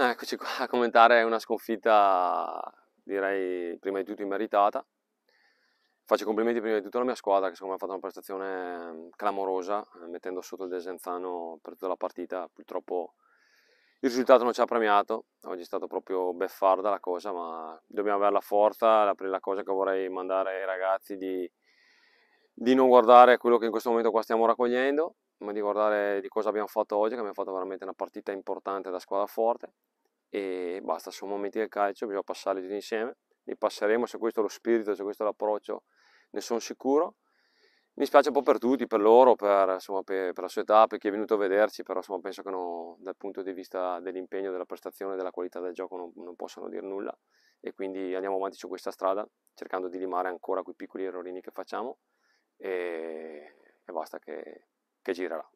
Ah, eccoci qua a commentare una sconfitta, direi prima di tutto immeritata. Faccio complimenti prima di tutto alla mia squadra che secondo me ha fatto una prestazione clamorosa, eh, mettendo sotto il Desenzano per tutta la partita. Purtroppo il risultato non ci ha premiato, oggi è stato proprio beffarda la cosa, ma dobbiamo avere la forza, la, prima cosa che vorrei mandare ai ragazzi di, di non guardare quello che in questo momento qua stiamo raccogliendo, ma di guardare di cosa abbiamo fatto oggi, che abbiamo fatto veramente una partita importante da squadra forte e basta, sono momenti del calcio, bisogna passarli tutti insieme, li passeremo, se questo è lo spirito, se questo è l'approccio, ne sono sicuro. Mi spiace un po' per tutti, per loro, per, insomma, per, per la società, per chi è venuto a vederci, però insomma, penso che no, dal punto di vista dell'impegno, della prestazione, della qualità del gioco non, non possano dire nulla e quindi andiamo avanti su questa strada cercando di limare ancora quei piccoli errorini che facciamo e, e basta che, che girerà.